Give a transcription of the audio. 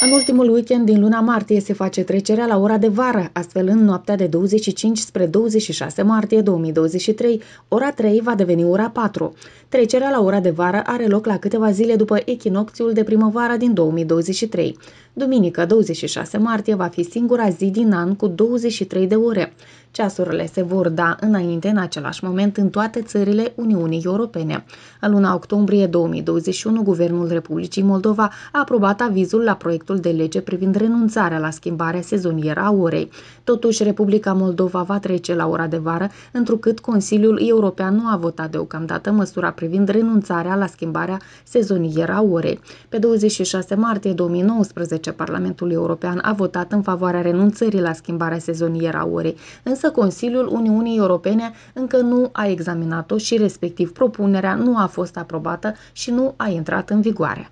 În ultimul weekend din luna martie se face trecerea la ora de vară, astfel în noaptea de 25 spre 26 martie 2023, ora 3 va deveni ora 4. Trecerea la ora de vară are loc la câteva zile după echinocțiul de primăvară din 2023. Duminică 26 martie va fi singura zi din an cu 23 de ore. Ceasurile se vor da înainte în același moment în toate țările Uniunii Europene. În luna octombrie 2021, Guvernul Republicii Moldova a aprobat avizul la proiectul de lege privind renunțarea la schimbarea sezonieră a orei. Totuși, Republica Moldova va trece la ora de vară, întrucât Consiliul European nu a votat deocamdată măsura privind renunțarea la schimbarea sezonieră a orei. Pe 26 martie 2019, Parlamentul European a votat în favoarea renunțării la schimbarea sezonieră a orei, însă însă Consiliul Uniunii Europene încă nu a examinat-o și respectiv propunerea nu a fost aprobată și nu a intrat în vigoare.